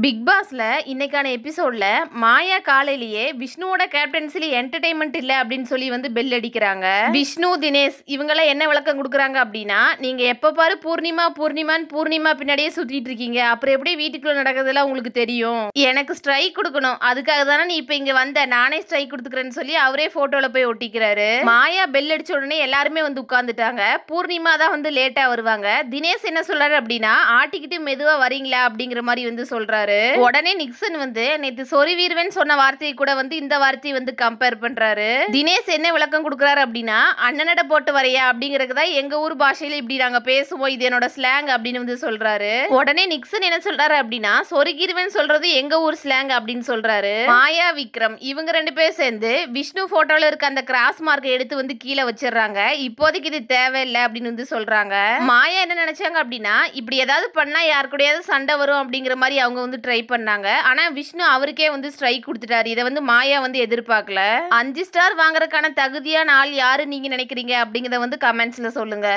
big பாஸில் இன்றைக்கான எபிசோடில் மாயா காலையிலேயே விஷ்ணுவோட கேப்டன்சிலி என்டர்டைன்மெண்ட் இல்லை அப்படின்னு சொல்லி வந்து பெல் அடிக்கிறாங்க விஷ்ணு தினேஷ் இவங்கெல்லாம் என்ன விளக்கம் கொடுக்குறாங்க அப்படின்னா நீங்கள் எப்போ பாரு பூர்ணிமா பூர்ணிமான்னு பூர்ணிமா பின்னாடியே சுற்றிட்டு இருக்கீங்க அப்புறம் எப்படி வீட்டுக்குள்ளே நடக்கிறதுலாம் உங்களுக்கு தெரியும் எனக்கு ஸ்ட்ரைக் கொடுக்கணும் அதுக்காக தானே நீ இப்போ இங்கே வந்த நானே ஸ்ட்ரைக் கொடுத்துக்கிறேன்னு சொல்லி அவரே ஃபோட்டோவில் போய் ஒட்டிக்கிறாரு மாயா பெல் அடிச்ச உடனே எல்லாருமே வந்து உட்காந்துட்டாங்க பூர்ணிமா தான் வந்து லேட்டாக வருவாங்க தினேஷ் என்ன சொல்கிறாரு அப்படின்னா ஆட்டிக்கிட்டு மெதுவாக வரீங்களா அப்படிங்கிற மாதிரி வந்து சொல்கிறாரு சொல்றாரு உடனே நிக்சன் வந்து நேத்து சொறிவீர்வன் சொன்ன வார்த்தையை கூட வந்து இந்த வார்த்தையை வந்து கம்பேர் பண்றாரு தினேஷ் என்ன விளக்கம் கொடுக்குறாரு அப்படின்னா அண்ணனட போட்டு வரையா அப்படிங்கிறது தான் எங்க ஊர் பாஷையில இப்படி நாங்க பேசுவோம் இது என்னோட ஸ்லாங் அப்படின்னு வந்து சொல்றாரு உடனே நிக்சன் என்ன சொல்றாரு அப்படின்னா சொருகிருவன் சொல்றது எங்க ஊர் ஸ்லாங் அப்படின்னு சொல்றாரு மாயா விக்ரம் இவங்க ரெண்டு பேரும் சேர்ந்து விஷ்ணு போட்டோல இருக்க அந்த கிராஸ் மார்க்கை எடுத்து வந்து கீழே வச்சிடுறாங்க இப்போதைக்கு இது தேவையில்லை அப்படின்னு வந்து சொல்றாங்க மாயா என்ன நினைச்சாங்க அப்படின்னா இப்படி ஏதாவது பண்ணா யாரு கூடயாவது சண்டை வரும் அப்படிங்கிற மாதிரி அவங்க வந்து ட்ரை பண்ணாங்க ஆனா விஷ்ணு அவருக்கே வந்து ஸ்ட்ரைக் கொடுத்துட்டாரு இதை வந்து மாயா வந்து எதிர்பார்க்கல அஞ்சு ஸ்டார் வாங்குறதுக்கான தகுதியான ஆள் யாரு நீங்க நினைக்கிறீங்க அப்படிங்கிறத வந்து கமெண்ட்ஸ்ல சொல்லுங்க